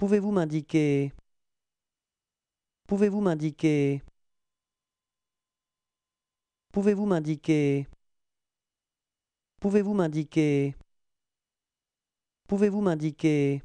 Pouvez-vous m'indiquer Pouvez-vous m'indiquer Pouvez-vous m'indiquer Pouvez-vous m'indiquer Pouvez-vous m'indiquer